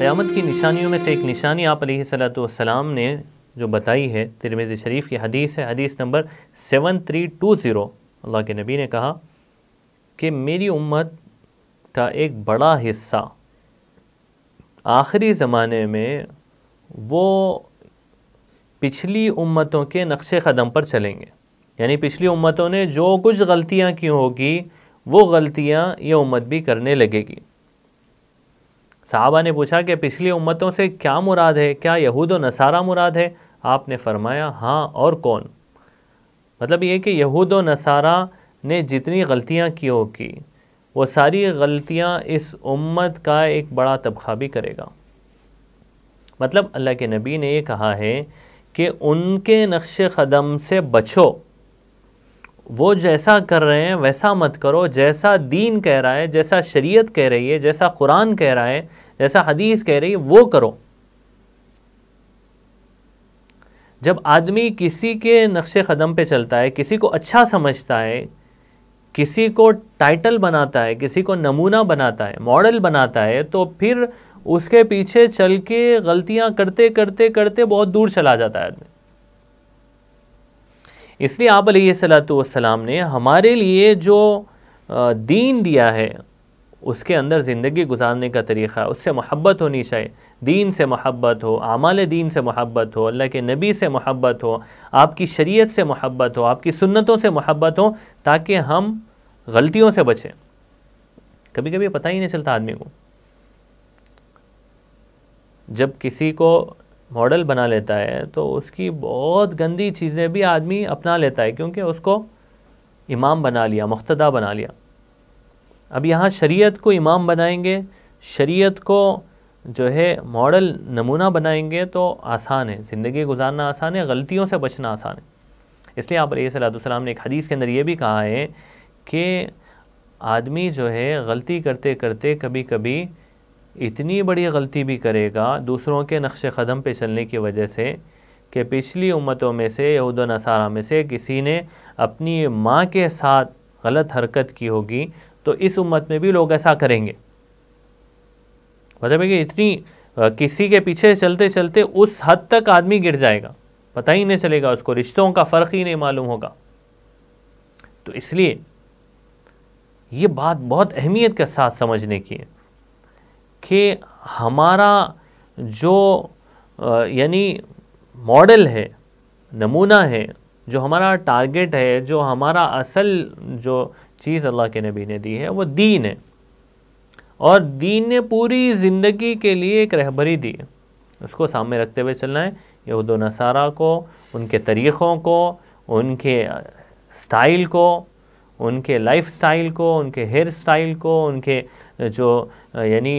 क़्यामत की निशानियों में से एक निशानी आप सलाम ने जो बताई है तिरमेज़ शरीफ की हदीस है हदीस number seven three two zero Allah के नबी ने कहा कि मेरी उम्मत का एक बड़ा हिस्सा आखिरी ज़माने में वो पिछली उम्मतों के नक्श कदम पर चलेंगे यानी पिछली उम्मतों ने जो कुछ गलतियाँ की होगी वो गलतियाँ ये उम्मत भी करने लगेगी साहबा ने पूछा कि पिछली उम्मतों से क्या मुराद है क्या यहूद व नसारा मुराद है आपने फरमाया हाँ और कौन मतलब ये कि यहूद व नसारा ने जितनी गलतियाँ की होगी वो सारी गलतियाँ इस उम्मत का एक बड़ा तबका भी करेगा मतलब अल्लाह के नबी ने ये कहा है कि उनके नक्श कदम से बचो वो जैसा कर रहे हैं वैसा मत करो जैसा दीन कह रहा है जैसा शरीयत कह रही है जैसा कुरान कह रहा है जैसा हदीस कह रही है वो करो जब आदमी किसी के नक्शे कदम पे चलता है किसी को अच्छा समझता है किसी को टाइटल बनाता है किसी को नमूना बनाता है मॉडल बनाता है तो फिर उसके पीछे चल के गलतियाँ करते करते करते बहुत दूर चला जाता है आदमी इसलिए आप सलाम ने हमारे लिए जो दीन दिया है उसके अंदर ज़िंदगी गुजारने का तरीक़ा उससे मोहब्बत होनी चाहिए दीन से मोहब्बत हो आमाल दीन से मोहब्बत हो अल्लाह के नबी से मोहब्बत हो आपकी शरीयत से मोहब्बत हो आपकी सुन्नतों से मोहब्बत हो ताकि हम गलतियों से बचें कभी कभी पता ही नहीं चलता आदमी को जब किसी को मॉडल बना लेता है तो उसकी बहुत गंदी चीज़ें भी आदमी अपना लेता है क्योंकि उसको इमाम बना लिया मुख्तदा बना लिया अब यहाँ शरीयत को इमाम बनाएंगे शरीयत को जो है मॉडल नमूना बनाएंगे तो आसान है ज़िंदगी गुजारना आसान है गलतियों से बचना आसान है इसलिए आप सलाम ने एक हदीस के अंदर ये भी कहा है कि आदमी जो है गलती करते करते कभी कभी इतनी बड़ी गलती भी करेगा दूसरों के नक्श कदम पे चलने की वजह से कि पिछली उम्मतों में से यहूद नसारा में से किसी ने अपनी माँ के साथ गलत हरकत की होगी तो इस उम्मत में भी लोग ऐसा करेंगे मतलब कि इतनी किसी के पीछे चलते चलते उस हद तक आदमी गिर जाएगा पता ही नहीं चलेगा उसको रिश्तों का फ़र्क ही नहीं मालूम होगा तो इसलिए ये बात बहुत अहमियत के साथ समझने की है कि हमारा जो यानी मॉडल है नमूना है जो हमारा टारगेट है जो हमारा असल जो चीज़ अल्लाह के नबी ने दी है वो दीन है और दीन ने पूरी ज़िंदगी के लिए एक रहबरी दी है उसको सामने रखते हुए चलना है यहूद नसारा को उनके तरीक़ों को उनके स्टाइल को उनके लाइफस्टाइल को उनके हेयर स्टाइल को उनके जो यानी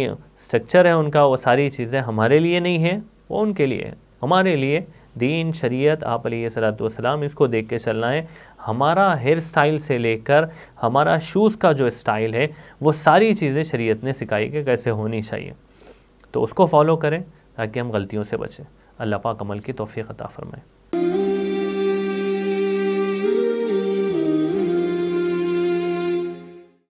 स्ट्रक्चर है उनका वो सारी चीज़ें हमारे लिए नहीं है वो उनके लिए है हमारे लिए दीन शरीयत आप सलाम इसको देख के चलना है हमारा हेयर स्टाइल से लेकर हमारा शूज़ का जो स्टाइल है वो सारी चीज़ें शरीयत ने सिखाई कि कैसे होनी चाहिए तो उसको फॉलो करें ताकि हम गलतियों से बचें अल्लाह पाक अमल की तोफ़ी अता फ़रमाएँ